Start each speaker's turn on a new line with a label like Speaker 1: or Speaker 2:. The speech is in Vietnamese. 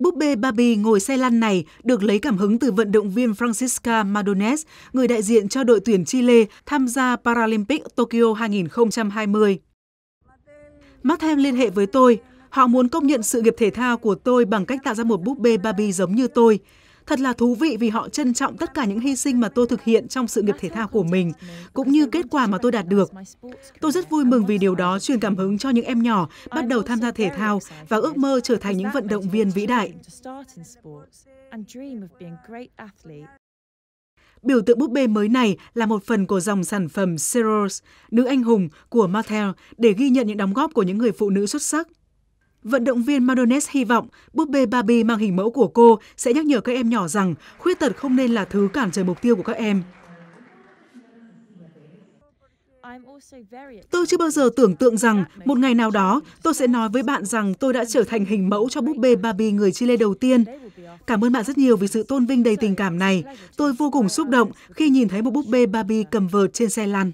Speaker 1: Búp bê Barbie ngồi xe lăn này được lấy cảm hứng từ vận động viên Francisca Madones, người đại diện cho đội tuyển Chile tham gia Paralympic Tokyo 2020. Matthew liên hệ với tôi. Họ muốn công nhận sự nghiệp thể thao của tôi bằng cách tạo ra một búp bê Barbie giống như tôi. Thật là thú vị vì họ trân trọng tất cả những hy sinh mà tôi thực hiện trong sự nghiệp thể thao của mình, cũng như kết quả mà tôi đạt được. Tôi rất vui mừng vì điều đó truyền cảm hứng cho những em nhỏ bắt đầu tham gia thể thao và ước mơ trở thành những vận động viên vĩ đại. Biểu tượng búp bê mới này là một phần của dòng sản phẩm Ceros, nữ anh hùng của Mattel để ghi nhận những đóng góp của những người phụ nữ xuất sắc. Vận động viên Madonnes hy vọng búp bê Barbie mang hình mẫu của cô sẽ nhắc nhở các em nhỏ rằng khuyết tật không nên là thứ cản trở mục tiêu của các em. Tôi chưa bao giờ tưởng tượng rằng một ngày nào đó tôi sẽ nói với bạn rằng tôi đã trở thành hình mẫu cho búp bê Barbie người Chile đầu tiên. Cảm ơn bạn rất nhiều vì sự tôn vinh đầy tình cảm này. Tôi vô cùng xúc động khi nhìn thấy một búp bê Barbie cầm vợt trên xe lăn.